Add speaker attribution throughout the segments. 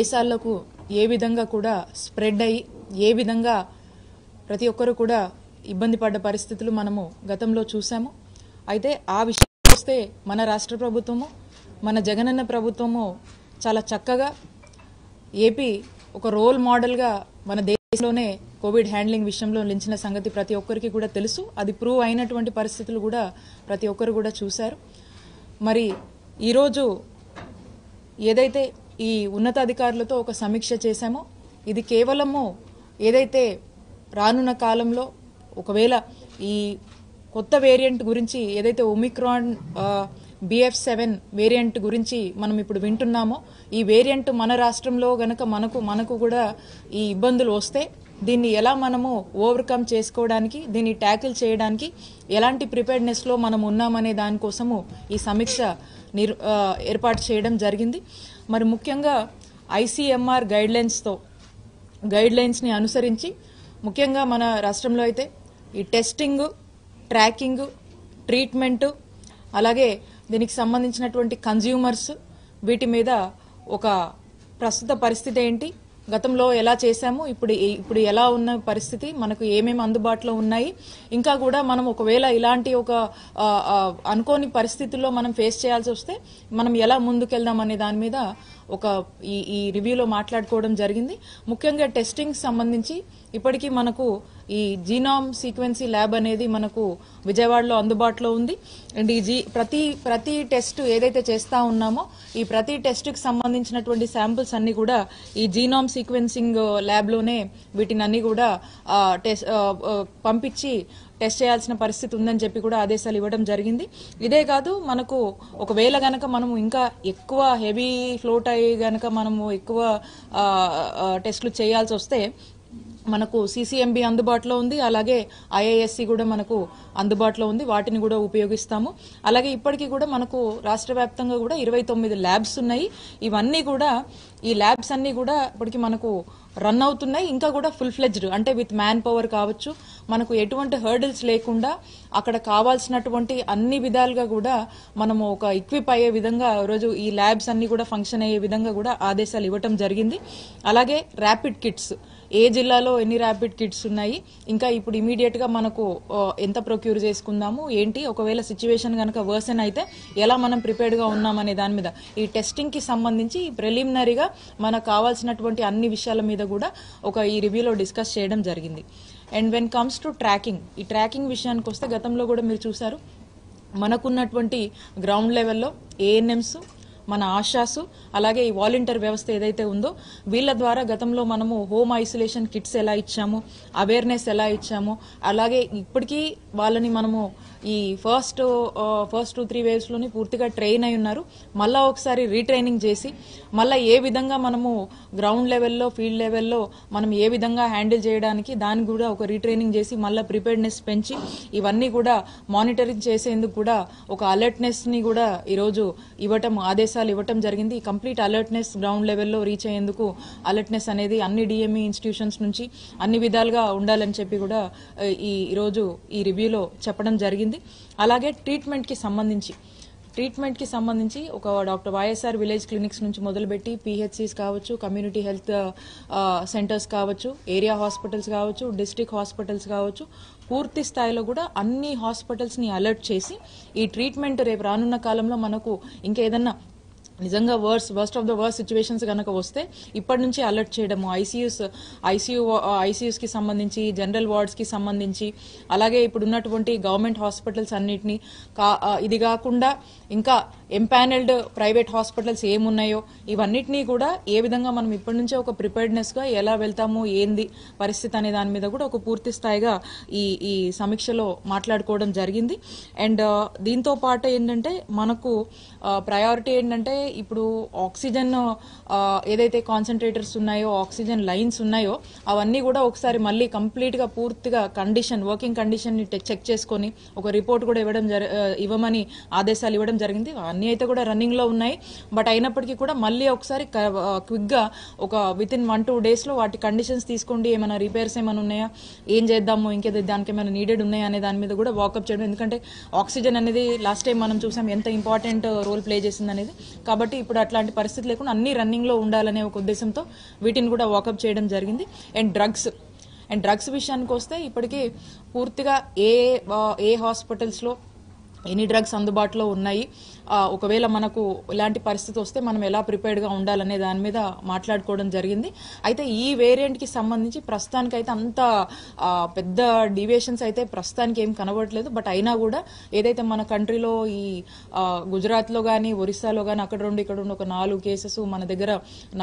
Speaker 1: దేశాలకు ఏ విధంగా కూడా స్ప్రెడ్ అయ్యి ఏ విధంగా ప్రతి ఒక్కరు కూడా ఇబ్బంది పడ్డ పరిస్థితులు మనము గతంలో చూసాము అయితే ఆ విషయం వస్తే మన రాష్ట్ర ప్రభుత్వము మన జగనన్న ప్రభుత్వము చాలా చక్కగా ఏపీ ఒక రోల్ మోడల్గా మన దేశంలోనే కోవిడ్ హ్యాండ్లింగ్ విషయంలో నిలిచిన సంగతి ప్రతి ఒక్కరికి కూడా తెలుసు అది ప్రూవ్ అయినటువంటి పరిస్థితులు కూడా ప్రతి ఒక్కరు కూడా చూశారు మరి ఈరోజు ఏదైతే ఈ ఉన్నతాధికారులతో ఒక సమీక్ష చేశామో ఇది కేవలము ఏదైతే రానున్న కాలంలో ఒకవేళ ఈ కొత్త వేరియంట్ గురించి ఏదైతే ఒమిక్రాన్ బిఎఫ్ సెవెన్ వేరియంట్ గురించి మనం ఇప్పుడు వింటున్నామో ఈ వేరియంట్ మన రాష్ట్రంలో గనక మనకు మనకు కూడా ఈ ఇబ్బందులు వస్తే దీన్ని ఎలా మనము ఓవర్కమ్ చేసుకోవడానికి దీన్ని ట్యాకిల్ చేయడానికి ఎలాంటి ప్రిపేర్నెస్లో మనం ఉన్నామనే దానికోసము ఈ సమీక్ష నిర్ ఏర్పాటు చేయడం జరిగింది మరి ముఖ్యంగా ఐసీఎంఆర్ గైడ్లైన్స్తో గైడ్లైన్స్ని అనుసరించి ముఖ్యంగా మన రాష్ట్రంలో అయితే ఈ టెస్టింగ్ ట్రాకింగ్ ట్రీట్మెంటు అలాగే దీనికి సంబంధించినటువంటి కన్జ్యూమర్స్ వీటి మీద ఒక ప్రస్తుత పరిస్థితి ఏంటి గతంలో ఎలా చేశాము ఇప్పుడు ఇప్పుడు ఎలా ఉన్న పరిస్థితి మనకు ఏమేమి అందుబాటులో ఉన్నాయి ఇంకా కూడా మనం ఒకవేళ ఇలాంటి ఒక అనుకోని పరిస్థితుల్లో మనం ఫేస్ చేయాల్సి వస్తే మనం ఎలా ముందుకెళ్దాం అనే దాని మీద ఒక ఈ ఈ రివ్యూలో మాట్లాడుకోవడం జరిగింది ముఖ్యంగా టెస్టింగ్ సంబంధించి ఇప్పటికీ మనకు ఈ జీనామ్ సీక్వెన్సీ ల్యాబ్ అనేది మనకు విజయవాడలో అందుబాటులో ఉంది అండ్ ఈ జీ ప్రతి ప్రతి టెస్ట్ ఏదైతే చేస్తా ఉన్నామో ఈ ప్రతి టెస్ట్కి సంబంధించినటువంటి శాంపుల్స్ అన్ని కూడా ఈ జీనామ్ సీక్వెన్సింగ్ ల్యాబ్లోనే వీటిని అన్ని కూడా టెస్ట్ పంపించి టెస్ట్ చేయాల్సిన పరిస్థితి ఉందని చెప్పి కూడా ఆదేశాలు ఇవ్వడం జరిగింది ఇదే కాదు మనకు ఒకవేళ గనక మనము ఇంకా ఎక్కువ హెవీ ఫ్లోట్ అయ్యి గనక మనము ఎక్కువ టెస్టులు చేయాల్సి వస్తే మనకు సీసీఎంబీ అందుబాటులో ఉంది అలాగే ఐఐఎస్సి కూడా మనకు అందుబాటులో ఉంది వాటిని కూడా ఉపయోగిస్తాము అలాగే ఇప్పటికీ కూడా మనకు రాష్ట్ర వ్యాప్తంగా కూడా ఇరవై తొమ్మిది ల్యాబ్స్ ఉన్నాయి ఇవన్నీ కూడా ఈ ల్యాబ్స్ అన్నీ కూడా ఇప్పటికి మనకు రన్ అవుతున్నాయి ఇంకా కూడా ఫుల్ ఫ్లెజ్డ్ అంటే విత్ మ్యాన్ పవర్ కావచ్చు మనకు ఎటువంటి హర్డిల్స్ లేకుండా అక్కడ కావాల్సినటువంటి అన్ని విధాలుగా కూడా మనము ఒక ఎక్విప్ అయ్యే విధంగా రోజు ఈ ల్యాబ్స్ అన్ని కూడా ఫంక్షన్ అయ్యే విధంగా కూడా ఆదేశాలు ఇవ్వటం జరిగింది అలాగే ర్యాపిడ్ కిట్స్ ఏ జిల్లాలో ఎన్ని ర్యాపిడ్ కిట్స్ ఉన్నాయి ఇంకా ఇప్పుడు ఇమీడియట్గా మనకు ఎంత ప్రొక్యూర్ చేసుకుందాము ఏంటి ఒకవేళ సిచ్యువేషన్ కనుక వర్సన్ అయితే ఎలా మనం ప్రిపేర్డ్గా ఉన్నామనే దాని మీద ఈ టెస్టింగ్కి సంబంధించి ప్రిలిమినరీగా మనకు కావాల్సినటువంటి అన్ని విషయాల మీద కూడా ఒక ఈ రివ్యూలో డిస్కస్ చేయడం జరిగింది and when comes to tracking ఈ ట్రాకింగ్ విషయానికి వస్తే గతంలో కూడా మీరు చూసారు మనకున్నటువంటి గ్రౌండ్ లెవెల్లో ఏఎన్ఎంస్ మన ఆశాసు అలాగే ఈ వాలంటీర్ వ్యవస్థ ఏదైతే ఉందో వీళ్ళ ద్వారా గతంలో మనము హోమ్ ఐసోలేషన్ కిట్స్ ఎలా ఇచ్చాము అవేర్నెస్ ఎలా ఇచ్చాము అలాగే ఇప్పటికీ వాళ్ళని మనము ఈ ఫస్ట్ ఫస్ట్ టూ త్రీ వేవ్స్లోని పూర్తిగా ట్రైన్ అయి ఉన్నారు మళ్ళా ఒకసారి రీట్రైనింగ్ చేసి మళ్ళీ ఏ విధంగా మనము గ్రౌండ్ లెవెల్లో ఫీల్డ్ లెవెల్లో మనం ఏ విధంగా హ్యాండిల్ చేయడానికి దాన్ని కూడా ఒక రీట్రైనింగ్ చేసి మళ్ళీ ప్రిపేర్నెస్ పెంచి ఇవన్నీ కూడా మానిటరింగ్ చేసేందుకు కూడా ఒక అలర్ట్నెస్ని కూడా ఈరోజు ఇవ్వటం ఆదేశాలు ఆదేశాలు ఇవ్వటం జరిగింది కంప్లీట్ అలర్ట్నెస్ గ్రౌండ్ లెవెల్లో రీచ్ అయ్యేందుకు అలర్ట్నెస్ అనేది అన్ని డిఎంఈ ఇన్స్టిట్యూషన్స్ నుంచి అన్ని విధాలుగా ఉండాలని చెప్పి కూడా ఈ ఈరోజు ఈ రివ్యూలో చెప్పడం జరిగింది అలాగే ట్రీట్మెంట్కి సంబంధించి ట్రీట్మెంట్కి సంబంధించి ఒక డాక్టర్ వైఎస్ఆర్ విలేజ్ క్లినిక్స్ నుంచి మొదలుపెట్టి పిహెచ్సిస్ కావచ్చు కమ్యూనిటీ హెల్త్ సెంటర్స్ కావచ్చు ఏరియా హాస్పిటల్స్ కావచ్చు డిస్ట్రిక్ట్ హాస్పిటల్స్ కావచ్చు పూర్తి స్థాయిలో కూడా అన్ని హాస్పిటల్స్ని అలర్ట్ చేసి ఈ ట్రీట్మెంట్ రేపు రానున్న కాలంలో మనకు ఇంకేదన్నా నిజంగా worse worst of the worse situations కనుక వస్తే ఇప్పటి నుంచి అలర్ట్ చేయడము ఐసీయూస్ ఐసీయూ ఐసీయూస్కి సంబంధించి జనరల్ వార్డ్స్కి సంబంధించి అలాగే ఇప్పుడు ఉన్నటువంటి గవర్నమెంట్ హాస్పిటల్స్ అన్నింటినీ కా ఇది కాకుండా ఇంకా ఎంపానల్డ్ ప్రైవేట్ హాస్పిటల్స్ ఏమున్నాయో ఇవన్నిటినీ కూడా ఏ విధంగా మనం ఇప్పటి నుంచే ఒక ప్రిపేర్డ్నెస్గా ఎలా వెళ్తాము ఏంది పరిస్థితి అనే దాని మీద కూడా ఒక పూర్తి స్థాయిగా ఈ ఈ సమీక్షలో మాట్లాడుకోవడం జరిగింది అండ్ దీంతో పాటు ఏంటంటే మనకు ప్రయారిటీ ఏంటంటే ఇప్పుడు ఆక్సిజన్ ఏదైతే కాన్సన్ట్రేటర్స్ ఉన్నాయో ఆక్సిజన్ లైన్స్ ఉన్నాయో అవన్నీ కూడా ఒకసారి మళ్ళీ కంప్లీట్గా పూర్తిగా కండిషన్ వర్కింగ్ కండిషన్ని చెక్ చేసుకొని ఒక రిపోర్ట్ కూడా ఇవ్వడం జరి ఇవ్వమని ఆదేశాలు ఇవ్వడం జరిగింది అన్నీ అయితే కూడా రన్నింగ్లో ఉన్నాయి బట్ అయినప్పటికీ కూడా మళ్ళీ ఒకసారి క్విక్గా ఒక విత్ ఇన్ వన్ టూ డేస్లో వాటి కండిషన్స్ తీసుకోండి ఏమైనా రిపేర్స్ ఏమైనా ఉన్నాయా ఏం చేద్దాము ఇంకేదో దానికి ఏమైనా నీడెడ్ ఉన్నాయా అనే దాని మీద కూడా వాకప్ చేయడం ఎందుకంటే ఆక్సిజన్ అనేది లాస్ట్ టైం మనం చూసాం ఎంత ఇంపార్టెంట్ రోల్ ప్లే చేసింది అనేది కాబట్టి కాబట్టి ఇప్పుడు అట్లాంటి పరిస్థితి లేకుండా అన్ని రన్నింగ్లో ఉండాలనే ఒక ఉద్దేశంతో వీటిని కూడా వాకప్ చేయడం జరిగింది అండ్ డ్రగ్స్ అండ్ డ్రగ్స్ విషయానికి వస్తే ఇప్పటికీ పూర్తిగా ఏ ఏ హాస్పిటల్స్లో ఎనీ డ్రగ్స్ అందుబాటులో ఉన్నాయి ఒకవేళ మనకు ఇలాంటి పరిస్థితి వస్తే మనం ఎలా ప్రిపేర్డ్గా ఉండాలనే దాని మీద మాట్లాడుకోవడం జరిగింది అయితే ఈ వేరియంట్కి సంబంధించి ప్రస్తుతానికి అయితే అంత పెద్ద డివియేషన్స్ అయితే ప్రస్తుతానికి ఏం కనబడట్లేదు బట్ అయినా కూడా ఏదైతే మన కంట్రీలో ఈ గుజరాత్లో కానీ ఒరిస్సాలో కానీ అక్కడ రెండు ఇక్కడ రెండు ఒక నాలుగు కేసెస్ మన దగ్గర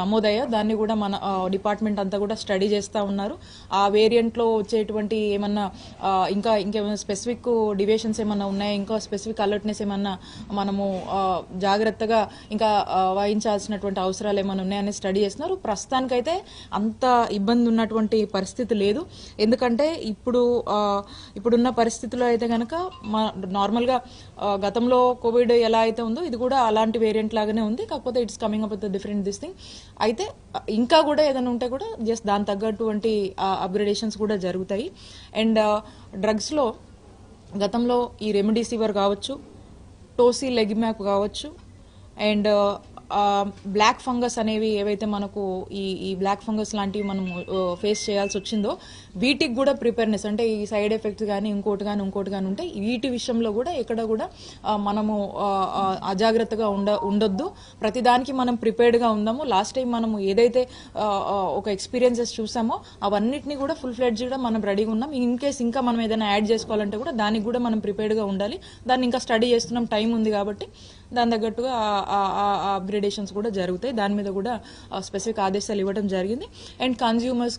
Speaker 1: నమోదయ్యా దాన్ని కూడా మన డిపార్ట్మెంట్ అంతా కూడా స్టడీ చేస్తూ ఉన్నారు ఆ వేరియంట్లో వచ్చేటువంటి ఏమన్నా ఇంకా ఇంకేమైనా స్పెసిఫిక్ డివియేషన్స్ ఏమన్నా ఉన్నాయా ఇంకా స్పెసిఫిక్ అలర్ట్నెస్ ఏమన్నా మనము జాగ్రత్తగా ఇంకా వాయించాల్సినటువంటి అవసరాలు ఏమైనా ఉన్నాయని స్టడీ చేస్తున్నారు ప్రస్తుతానికైతే అంత ఇబ్బంది ఉన్నటువంటి పరిస్థితి లేదు ఎందుకంటే ఇప్పుడు ఇప్పుడున్న పరిస్థితుల్లో అయితే కనుక మా నార్మల్గా గతంలో కోవిడ్ ఎలా అయితే ఉందో ఇది కూడా అలాంటి వేరియంట్ లాగానే ఉంది కాకపోతే it's coming up with different this thing అయితే ఇంకా కూడా ఏదైనా ఉంటే కూడా జస్ట్ దాని తగ్గటువంటి అప్గ్రేడేషన్స్ కూడా జరుగుతాయి అండ్ డ్రగ్స్లో గతంలో ఈ రెమిడిసివర్ కావచ్చు టోసీ లెగిమ్యాక్ కావచ్చు అండ్ బ్లాక్ ఫంగస్ అనేవి ఏవైతే మనకు ఈ ఈ బ్లాక్ ఫంగస్ లాంటివి మనం ఫేస్ చేయాల్సి వచ్చిందో వీటికి కూడా ప్రిపేర్నెస్ అంటే ఈ సైడ్ ఎఫెక్ట్స్ కానీ ఇంకోటి కానీ ఇంకోటి కానీ ఉంటాయి వీటి విషయంలో కూడా ఎక్కడ కూడా మనము అజాగ్రత్తగా ఉండ ఉండొద్దు ప్రతిదానికి మనం ప్రిపేర్డ్గా ఉందాము లాస్ట్ టైం మనం ఏదైతే ఒక ఎక్స్పీరియన్సెస్ చూసామో అవన్నిటినీ కూడా ఫుల్ కూడా మనం రెడీగా ఉన్నాం ఇన్ కేస్ ఇంకా మనం ఏదైనా యాడ్ చేసుకోవాలంటే కూడా దానికి కూడా మనం ప్రిపేర్డ్గా ఉండాలి దాన్ని ఇంకా స్టడీ చేస్తున్నాం టైం ఉంది కాబట్టి దాని తగ్గట్టుగా అప్గ్రేడేషన్స్ కూడా జరుగుతాయి దాని మీద కూడా స్పెసిఫిక్ ఆదేశాలు ఇవ్వడం జరిగింది అండ్ కన్జ్యూమర్స్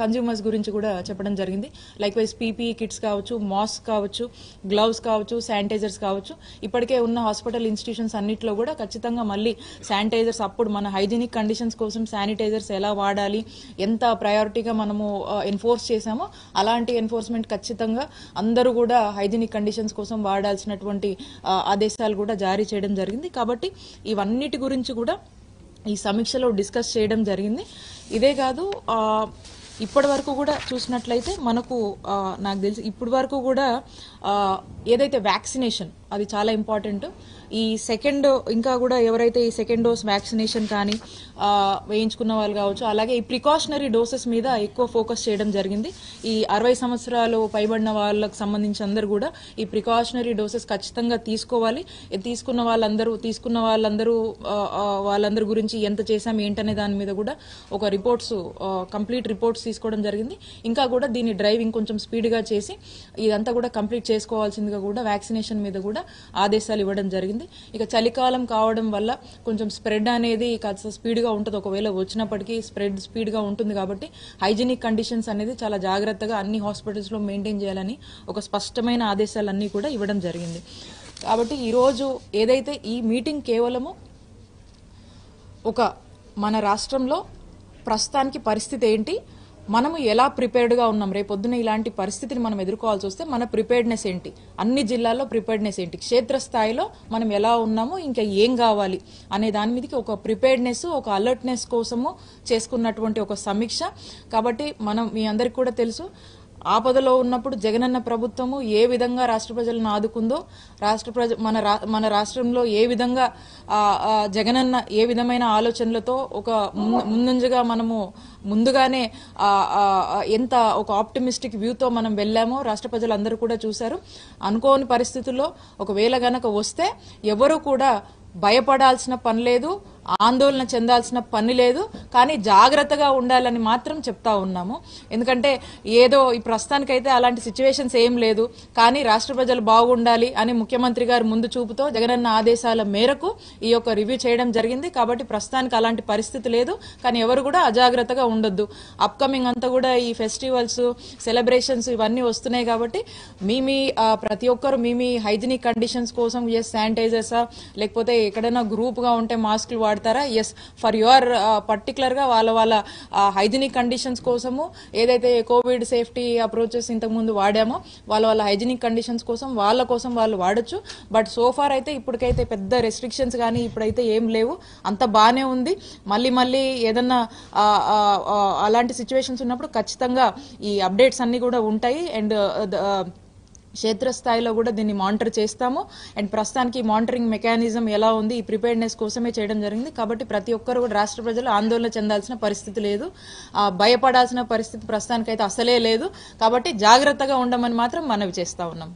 Speaker 1: కన్జ్యూమర్స్ గురించి కూడా చెప్పడం జరిగింది లైక్ వైజ్ పీపీఈ కిట్స్ కావచ్చు మాస్క్ కావచ్చు గ్లౌస్ కావచ్చు శానిటైజర్స్ కావచ్చు ఇప్పటికే ఉన్న హాస్పిటల్ ఇన్స్టిట్యూషన్స్ అన్నింటిలో కూడా ఖచ్చితంగా మళ్ళీ శానిటైజర్స్ అప్పుడు మన హైజీనిక్ కండిషన్స్ కోసం శానిటైజర్స్ ఎలా వాడాలి ఎంత ప్రయారిటీగా మనము ఎన్ఫోర్స్ చేశామో అలాంటి ఎన్ఫోర్స్మెంట్ ఖచ్చితంగా అందరూ కూడా హైజీనిక్ కండిషన్స్ కోసం వాడాల్సినటువంటి ఆదేశాలు కూడా జారీ చేయడం చేయడం జరిగింది కాబట్టి ఇవన్నిటి గురించి కూడా ఈ సమీక్షలో డిస్కస్ చేయడం జరిగింది ఇదే కాదు ఇప్పటి వరకు కూడా చూసినట్లయితే మనకు నాకు తెలిసి ఇప్పటి వరకు కూడా ఏదైతే వ్యాక్సినేషన్ అది చాలా ఇంపార్టెంట్ ఈ సెకండ్ ఇంకా కూడా ఎవరైతే ఈ సెకండ్ డోస్ వ్యాక్సినేషన్ కానీ వేయించుకున్న వాళ్ళు కావచ్చు అలాగే ఈ ప్రికాషనరీ డోసెస్ మీద ఎక్కువ ఫోకస్ చేయడం జరిగింది ఈ అరవై సంవత్సరాలు పైబడిన వాళ్ళకు సంబంధించి అందరూ కూడా ఈ ప్రికాషనరీ డోసెస్ ఖచ్చితంగా తీసుకోవాలి తీసుకున్న వాళ్ళందరూ తీసుకున్న వాళ్ళందరూ వాళ్ళందరి గురించి ఎంత చేశాం ఏంటనే దాని మీద కూడా ఒక రిపోర్ట్స్ కంప్లీట్ రిపోర్ట్స్ తీసుకోవడం జరిగింది ఇంకా కూడా దీన్ని డ్రైవింగ్ కొంచెం స్పీడ్గా చేసి ఇదంతా కూడా కంప్లీట్ చేసుకోవాల్సిందిగా కూడా వ్యాక్సినేషన్ మీద కూడా కూడా ఆదేశాలు ఇవ్వడం జరిగింది ఇక చలికాలం కావడం వల్ల కొంచెం స్ప్రెడ్ అనేది కాస్త స్పీడ్గా ఉంటుంది ఒకవేళ వచ్చినప్పటికీ స్ప్రెడ్ స్పీడ్గా ఉంటుంది కాబట్టి హైజీనిక్ కండిషన్స్ అనేది చాలా జాగ్రత్తగా అన్ని హాస్పిటల్స్లో మెయింటైన్ చేయాలని ఒక స్పష్టమైన ఆదేశాలన్నీ కూడా ఇవ్వడం జరిగింది కాబట్టి ఈరోజు ఏదైతే ఈ మీటింగ్ కేవలము ఒక మన రాష్ట్రంలో ప్రస్తుతానికి పరిస్థితి ఏంటి మనము ఎలా ప్రిపేర్డ్గా ఉన్నాం రేపొద్దున ఇలాంటి పరిస్థితిని మనం ఎదుర్కోవాల్సి వస్తే మన ప్రిపేర్డ్నెస్ ఏంటి అన్ని జిల్లాల్లో ప్రిపేర్డ్నెస్ ఏంటి క్షేత్రస్థాయిలో మనం ఎలా ఉన్నాము ఇంకా ఏం కావాలి అనే దాని మీదకి ఒక ప్రిపేర్డ్నెస్ ఒక అలర్ట్నెస్ కోసము చేసుకున్నటువంటి ఒక సమీక్ష కాబట్టి మనం మీ అందరికి కూడా తెలుసు ఆపదలో ఉన్నప్పుడు జగనన్న ప్రభుత్వము ఏ విధంగా రాష్ట్ర ప్రజలను ఆదుకుందో రాష్ట్ర ప్రజ మన రా మన రాష్ట్రంలో ఏ విధంగా జగనన్న ఏ విధమైన ఆలోచనలతో ఒక ముందంజగా మనము ముందుగానే ఎంత ఒక ఆప్టిమిస్టిక్ వ్యూతో మనం వెళ్ళామో రాష్ట్ర ప్రజలందరూ కూడా చూశారు అనుకోని పరిస్థితుల్లో ఒకవేళ గనక వస్తే ఎవరు కూడా భయపడాల్సిన పని లేదు ఆందోళన చెందాల్సిన పని లేదు కానీ జాగ్రత్తగా ఉండాలని మాత్రం చెప్తా ఉన్నాము ఎందుకంటే ఏదో ఈ ప్రస్తుతానికైతే అలాంటి సిచ్యువేషన్స్ ఏం లేదు కానీ రాష్ట్ర ప్రజలు బాగుండాలి అని ముఖ్యమంత్రి గారు ముందు చూపుతో జగనన్న ఆదేశాల మేరకు ఈ యొక్క రివ్యూ చేయడం జరిగింది కాబట్టి ప్రస్తుతానికి అలాంటి పరిస్థితి లేదు కానీ ఎవరు కూడా అజాగ్రత్తగా ఉండొద్దు అప్కమింగ్ అంతా కూడా ఈ ఫెస్టివల్స్ సెలబ్రేషన్స్ ఇవన్నీ వస్తున్నాయి కాబట్టి మీ మీ ప్రతి ఒక్కరు మీ మీ హైజీనిక్ కండిషన్స్ కోసం ఏ శానిటైజర్సా లేకపోతే ఎక్కడైనా గ్రూప్గా ఉంటే మాస్కులు వాడ మాట్లాడతారా ఎస్ ఫర్ యువర్ పర్టికులర్గా వాళ్ళ వాళ్ళ హైజీనిక్ కండిషన్స్ కోసము ఏదైతే కోవిడ్ సేఫ్టీ అప్రోచెస్ ఇంతకుముందు వాడామో వాళ్ళ వాళ్ళ హైజీనిక్ కండిషన్స్ కోసం వాళ్ళ కోసం వాళ్ళు వాడచ్చు బట్ సోఫార్ అయితే ఇప్పటికైతే పెద్ద రెస్ట్రిక్షన్స్ కానీ ఇప్పుడైతే ఏం లేవు అంత బాగానే ఉంది మళ్ళీ మళ్ళీ ఏదన్నా అలాంటి సిచ్యువేషన్స్ ఉన్నప్పుడు ఖచ్చితంగా ఈ అప్డేట్స్ అన్నీ కూడా ఉంటాయి అండ్ క్షేత్రస్థాయిలో కూడా దీన్ని మానిటర్ చేస్తాము అండ్ ప్రస్తుతానికి మానిటరింగ్ మెకానిజం ఎలా ఉంది ఈ ప్రిపేర్నెస్ కోసమే చేయడం జరిగింది కాబట్టి ప్రతి ఒక్కరు కూడా రాష్ట్ర ప్రజలు ఆందోళన చెందాల్సిన పరిస్థితి లేదు భయపడాల్సిన పరిస్థితి ప్రస్తుతానికైతే అసలే లేదు కాబట్టి జాగ్రత్తగా ఉండమని మాత్రం మనవి చేస్తా ఉన్నాం